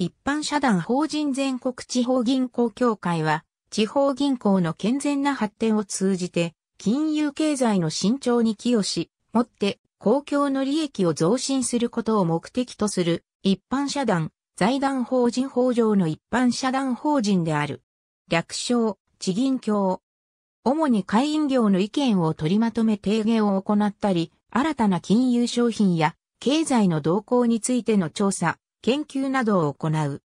一般社団法人全国地方銀行協会は、地方銀行の健全な発展を通じて、金融経済の慎重に寄与し、もって公共の利益を増進することを目的とする、一般社団、財団法人法上の一般社団法人である。略称、地銀協。主に会員業の意見を取りまとめ提言を行ったり、新たな金融商品や経済の動向についての調査、研究などを行う。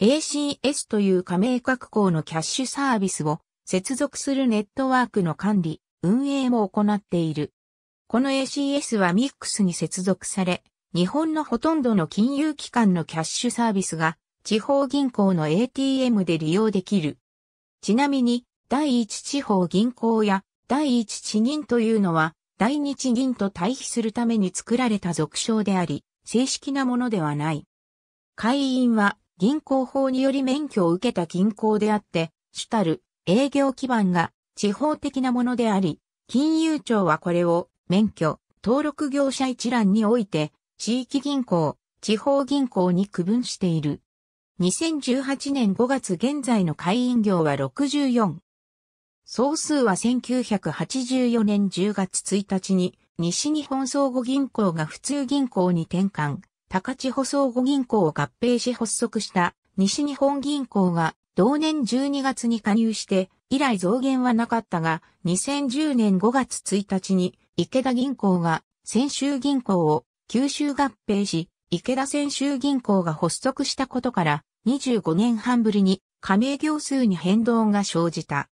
ACS という加盟各校のキャッシュサービスを接続するネットワークの管理、運営も行っている。この ACS はミックスに接続され、日本のほとんどの金融機関のキャッシュサービスが地方銀行の ATM で利用できる。ちなみに、第一地方銀行や第一地銀というのは、第二地銀と対比するために作られた俗称であり、正式なものではない。会員は銀行法により免許を受けた銀行であって、主たる営業基盤が地方的なものであり、金融庁はこれを免許、登録業者一覧において、地域銀行、地方銀行に区分している。2018年5月現在の会員業は64。総数は1984年10月1日に西日本相互銀行が普通銀行に転換、高千穂総合銀行を合併し発足した西日本銀行が同年12月に加入して以来増減はなかったが2010年5月1日に池田銀行が先週銀行を九州合併し池田先週銀行が発足したことから25年半ぶりに加盟業数に変動が生じた。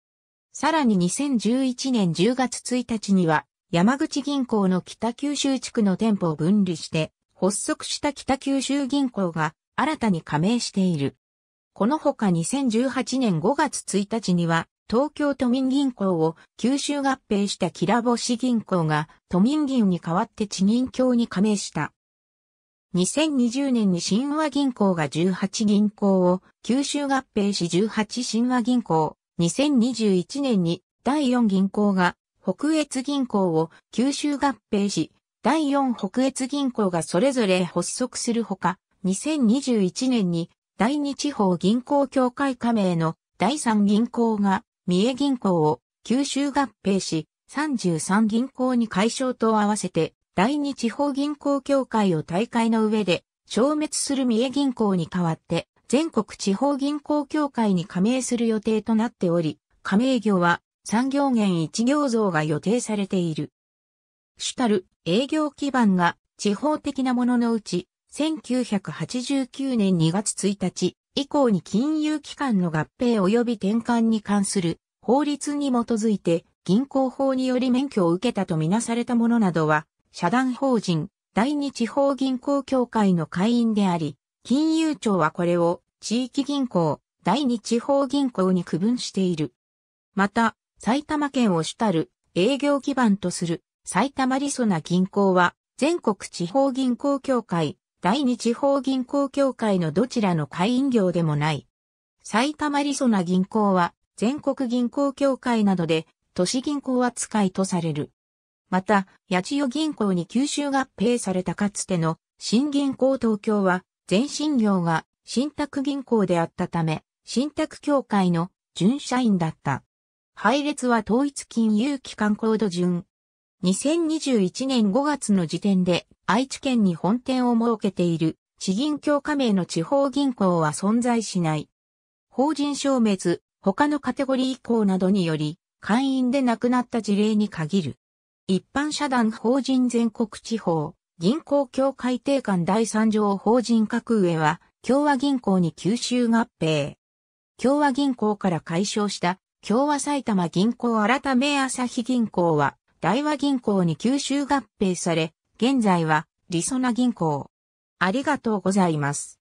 さらに2011年10月1日には山口銀行の北九州地区の店舗を分離して発足した北九州銀行が新たに加盟している。このほか2018年5月1日には、東京都民銀行を九州合併したきらぼし銀行が都民銀に代わって地銀協に加盟した。2020年に新和銀行が18銀行を九州合併し18新和銀行、2021年に第4銀行が北越銀行を九州合併し第4北越銀行がそれぞれ発足するほか、2021年に第2地方銀行協会加盟の第3銀行が三重銀行を九州合併し、33銀行に解消と合わせて第2地方銀行協会を大会の上で消滅する三重銀行に代わって全国地方銀行協会に加盟する予定となっており、加盟業は産業源1行増が予定されている。主たる営業基盤が地方的なもののうち、1989年2月1日以降に金融機関の合併及び転換に関する法律に基づいて銀行法により免許を受けたとみなされたものなどは、社団法人第二地方銀行協会の会員であり、金融庁はこれを地域銀行第二地方銀行に区分している。また、埼玉県を主たる営業基盤とする埼玉りそな銀行は、全国地方銀行協会、第二地方銀行協会のどちらの会員業でもない。埼玉りそな銀行は、全国銀行協会などで、都市銀行扱いとされる。また、八千代銀行に吸収合併されたかつての、新銀行東京は、全信業が、信託銀行であったため、信託協会の準社員だった。配列は統一金融機関コード順2021年5月の時点で愛知県に本店を設けている地銀協加盟の地方銀行は存在しない。法人消滅、他のカテゴリー移行などにより、会員で亡くなった事例に限る。一般社団法人全国地方、銀行協会定款第3条法人格上は、共和銀行に吸収合併。共和銀行から解消した、共和埼玉銀行改め朝日銀行は、大和銀行に吸収合併され、現在はりそな銀行。ありがとうございます。